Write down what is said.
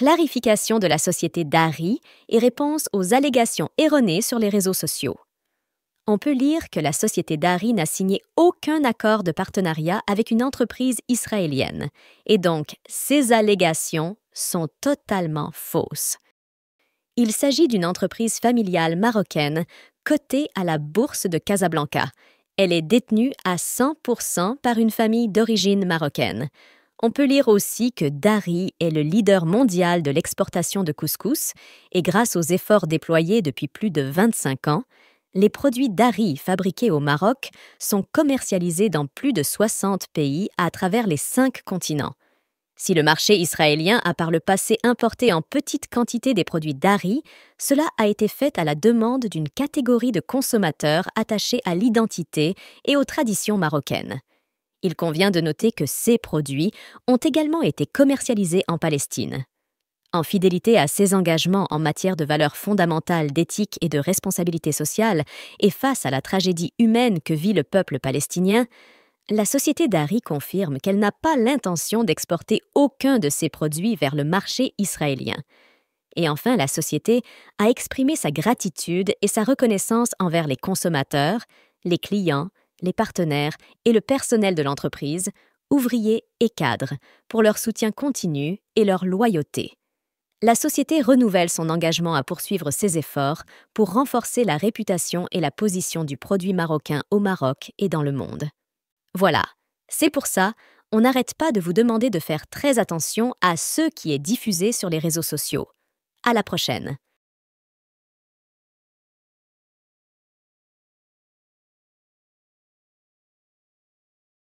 clarification de la société Dari et réponse aux allégations erronées sur les réseaux sociaux. On peut lire que la société Dari n'a signé aucun accord de partenariat avec une entreprise israélienne, et donc ces allégations sont totalement fausses. Il s'agit d'une entreprise familiale marocaine cotée à la bourse de Casablanca. Elle est détenue à 100% par une famille d'origine marocaine on peut lire aussi que Dari est le leader mondial de l'exportation de couscous et grâce aux efforts déployés depuis plus de 25 ans, les produits Dari fabriqués au Maroc sont commercialisés dans plus de 60 pays à travers les 5 continents. Si le marché israélien a par le passé importé en petite quantité des produits Dari, cela a été fait à la demande d'une catégorie de consommateurs attachés à l'identité et aux traditions marocaines. Il convient de noter que ces produits ont également été commercialisés en Palestine. En fidélité à ses engagements en matière de valeurs fondamentales d'éthique et de responsabilité sociale, et face à la tragédie humaine que vit le peuple palestinien, la société Dari confirme qu'elle n'a pas l'intention d'exporter aucun de ses produits vers le marché israélien. Et enfin, la société a exprimé sa gratitude et sa reconnaissance envers les consommateurs, les clients, les partenaires et le personnel de l'entreprise, ouvriers et cadres, pour leur soutien continu et leur loyauté. La société renouvelle son engagement à poursuivre ses efforts pour renforcer la réputation et la position du produit marocain au Maroc et dans le monde. Voilà, c'est pour ça, on n'arrête pas de vous demander de faire très attention à ce qui est diffusé sur les réseaux sociaux. À la prochaine.